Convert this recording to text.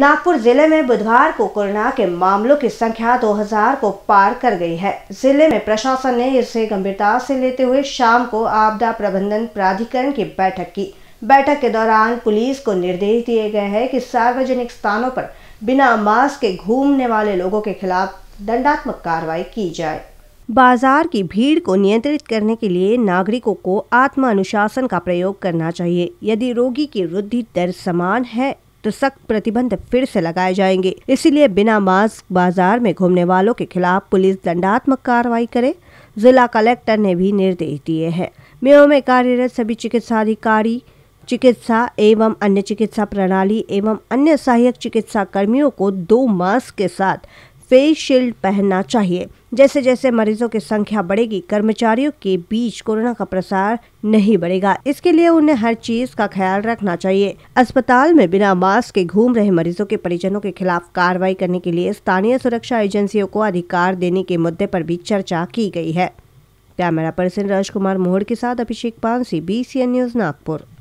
नागपुर जिले में बुधवार को कोरोना के मामलों की संख्या 2000 को पार कर गई है जिले में प्रशासन ने इसे गंभीरता से लेते हुए शाम को आपदा प्रबंधन प्राधिकरण की बैठक की बैठक के दौरान पुलिस को निर्देश दिए गए हैं कि सार्वजनिक स्थानों पर बिना मास्क के घूमने वाले लोगों के खिलाफ दंडात्मक कार्रवाई की जाए बाजार की भीड़ को नियंत्रित करने के लिए नागरिकों को आत्मानुशासन का प्रयोग करना चाहिए यदि रोगी की वृद्धि दर समान है तो सख्त प्रतिबंध फिर से लगाए जाएंगे इसीलिए बिना मास्क बाजार में घूमने वालों के खिलाफ पुलिस दंडात्मक कार्रवाई करे जिला कलेक्टर ने भी निर्देश दिए हैं मेयो में कार्यरत सभी चिकित्सा अधिकारी चिकित्सा एवं अन्य चिकित्सा प्रणाली एवं अन्य सहायक चिकित्सा कर्मियों को दो मास्क के साथ फेस शील्ड पहनना चाहिए जैसे जैसे मरीजों की संख्या बढ़ेगी कर्मचारियों के बीच कोरोना का प्रसार नहीं बढ़ेगा इसके लिए उन्हें हर चीज का ख्याल रखना चाहिए अस्पताल में बिना मास्क के घूम रहे मरीजों के परिजनों के खिलाफ कार्रवाई करने के लिए स्थानीय सुरक्षा एजेंसियों को अधिकार देने के मुद्दे पर भी चर्चा की गई है कैमरा पर्सन राजकुमार मोहड़ के साथ अभिषेक पानसी बी न्यूज नागपुर